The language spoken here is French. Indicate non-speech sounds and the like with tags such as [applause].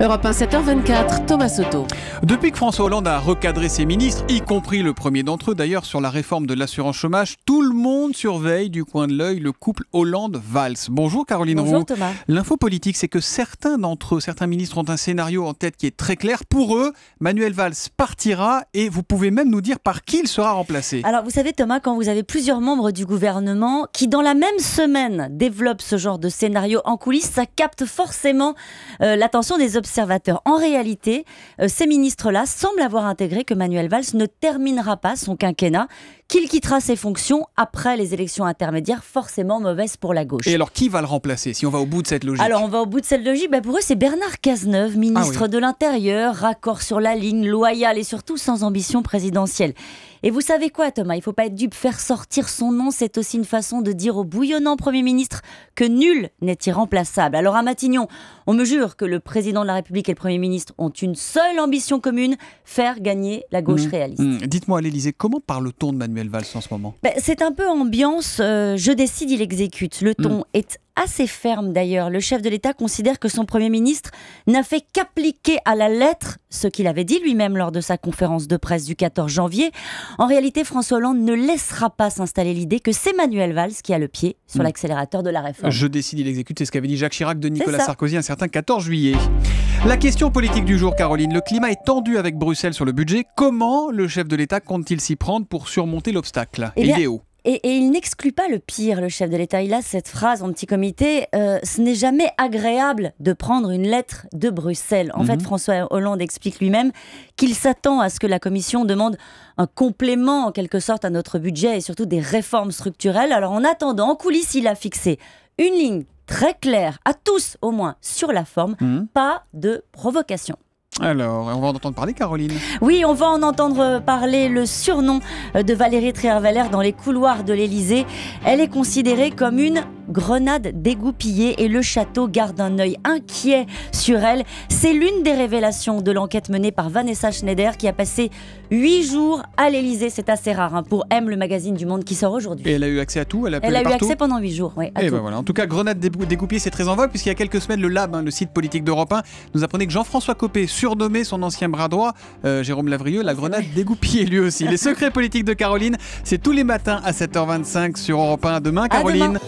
Europe 1, 7h24, Thomas Soto. Depuis que François Hollande a recadré ses ministres, y compris le premier d'entre eux d'ailleurs sur la réforme de l'assurance chômage, tout le monde surveille du coin de l'œil le couple Hollande-Valls. Bonjour Caroline Bonjour Thomas. L'info politique, c'est que certains d'entre eux, certains ministres ont un scénario en tête qui est très clair. Pour eux, Manuel Valls partira et vous pouvez même nous dire par qui il sera remplacé. Alors vous savez Thomas, quand vous avez plusieurs membres du gouvernement qui dans la même semaine développent ce genre de scénario en coulisses, ça capte forcément euh, l'attention des observateurs Observateur, En réalité, euh, ces ministres-là semblent avoir intégré que Manuel Valls ne terminera pas son quinquennat qu'il quittera ses fonctions après les élections intermédiaires, forcément mauvaises pour la gauche. Et alors, qui va le remplacer si on va au bout de cette logique Alors, on va au bout de cette logique. Ben pour eux, c'est Bernard Cazeneuve, ah ministre de l'Intérieur, raccord sur la ligne, loyal et surtout sans ambition présidentielle. Et vous savez quoi, Thomas Il faut pas être dupe. Faire sortir son nom, c'est aussi une façon de dire au bouillonnant Premier ministre que nul n'est irremplaçable. Alors à Matignon, on me jure que le président de la République et le Premier ministre ont une seule ambition commune faire gagner la gauche mmh. réaliste. Mmh. Dites-moi à l'Élysée, comment parle-t-on de Manuel elle valse en ce moment bah, C'est un peu ambiance euh, je décide, il exécute. Le ton hmm. est assez ferme d'ailleurs. Le chef de l'État considère que son Premier ministre n'a fait qu'appliquer à la lettre ce qu'il avait dit lui-même lors de sa conférence de presse du 14 janvier. En réalité, François Hollande ne laissera pas s'installer l'idée que c'est Manuel Valls qui a le pied sur mm. l'accélérateur de la réforme. Je décide, il exécute, c'est ce qu'avait dit Jacques Chirac de Nicolas Sarkozy un certain 14 juillet. La question politique du jour, Caroline. Le climat est tendu avec Bruxelles sur le budget. Comment le chef de l'État compte-t-il s'y prendre pour surmonter l'obstacle eh Il et, il n'exclut pas le pire, le chef de l'État. Il a cette phrase en petit comité euh, ce n'est jamais agréable de prendre une lettre de Bruxelles. En fait, mhm. François Hollande explique lui-même qu'il s'attend à ce que la Commission demande un complément en quelque sorte à notre budget et surtout des réformes structurelles. Alors en attendant, en coulisses, il a fixé une ligne très claire, à tous au moins, sur la forme, mhm. pas de provocation. Alors, on va en entendre parler, Caroline Oui, on va en entendre parler le surnom de Valérie Trierweiler dans les couloirs de l'Élysée. Elle est considérée comme une Grenade dégoupillée et le château garde un œil inquiet sur elle. C'est l'une des révélations de l'enquête menée par Vanessa Schneider qui a passé huit jours à l'Elysée. C'est assez rare hein, pour M, le magazine du Monde qui sort aujourd'hui. Et elle a eu accès à tout Elle a, elle eu accès pendant huit jours. Eh ben en tout cas, Grenade dégoupillée, c'est très en vogue puisqu'il y a quelques semaines, le Lab, hein, le site politique d'Europe 1, nous apprenait que Jean-François Copé, surnommé son ancien bras droit, euh, Jérôme Lavrieux, la grenade dégoupillée lui aussi. Les secrets [laughs] politiques de Caroline, c'est tous les matins à 7h25 sur Europe 1. Demain, Caroline.